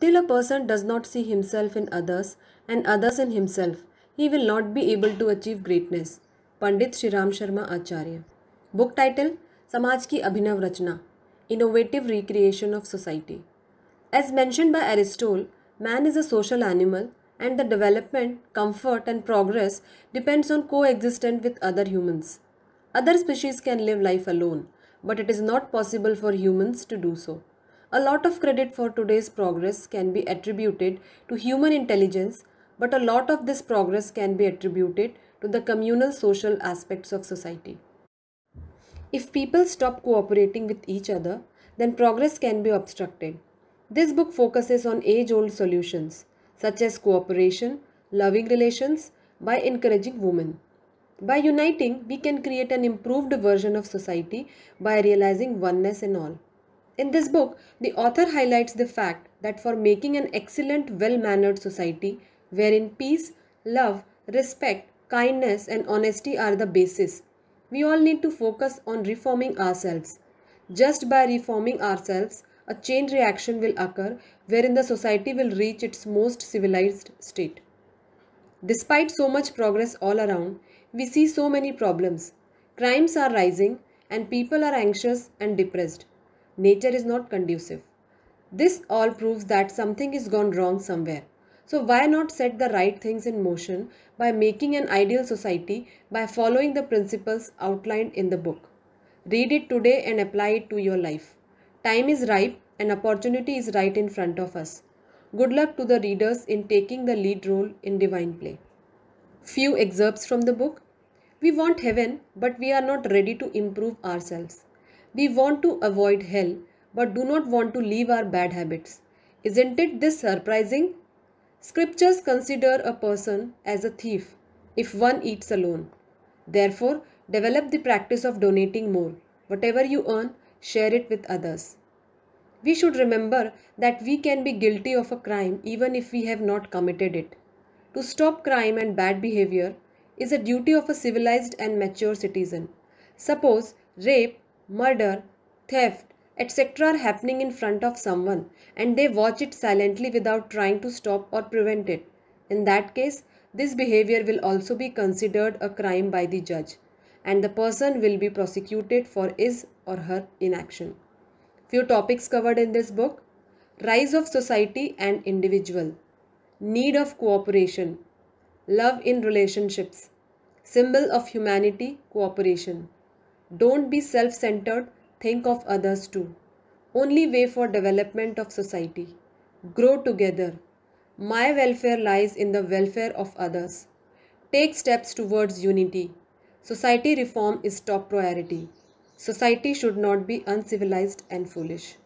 Till a person does not see himself in others and others in himself, he will not be able to achieve greatness. Pandit Sri Ram Sharma Acharya. Book title Samaj ki Abhinav Rachna Innovative Recreation of Society. As mentioned by Aristotle, man is a social animal and the development, comfort, and progress depends on coexistence with other humans. Other species can live life alone, but it is not possible for humans to do so. A lot of credit for today's progress can be attributed to human intelligence, but a lot of this progress can be attributed to the communal social aspects of society. If people stop cooperating with each other, then progress can be obstructed. This book focuses on age old solutions, such as cooperation, loving relations, by encouraging women. By uniting, we can create an improved version of society by realizing oneness in all. In this book, the author highlights the fact that for making an excellent, well mannered society, wherein peace, love, respect, kindness, and honesty are the basis, we all need to focus on reforming ourselves. Just by reforming ourselves, a chain reaction will occur wherein the society will reach its most civilized state. Despite so much progress all around, we see so many problems. Crimes are rising and people are anxious and depressed nature is not conducive. This all proves that something is gone wrong somewhere. So why not set the right things in motion by making an ideal society by following the principles outlined in the book. Read it today and apply it to your life. Time is ripe and opportunity is right in front of us. Good luck to the readers in taking the lead role in divine play. Few excerpts from the book. We want heaven but we are not ready to improve ourselves. We want to avoid hell but do not want to leave our bad habits. Isn't it this surprising? Scriptures consider a person as a thief if one eats alone. Therefore, develop the practice of donating more. Whatever you earn, share it with others. We should remember that we can be guilty of a crime even if we have not committed it. To stop crime and bad behavior is a duty of a civilized and mature citizen. Suppose rape murder, theft, etc. are happening in front of someone and they watch it silently without trying to stop or prevent it. In that case, this behavior will also be considered a crime by the judge and the person will be prosecuted for his or her inaction. Few topics covered in this book Rise of society and individual, Need of cooperation, Love in relationships, Symbol of humanity, cooperation. Don't be self-centered, think of others too. Only way for development of society. Grow together. My welfare lies in the welfare of others. Take steps towards unity. Society reform is top priority. Society should not be uncivilized and foolish.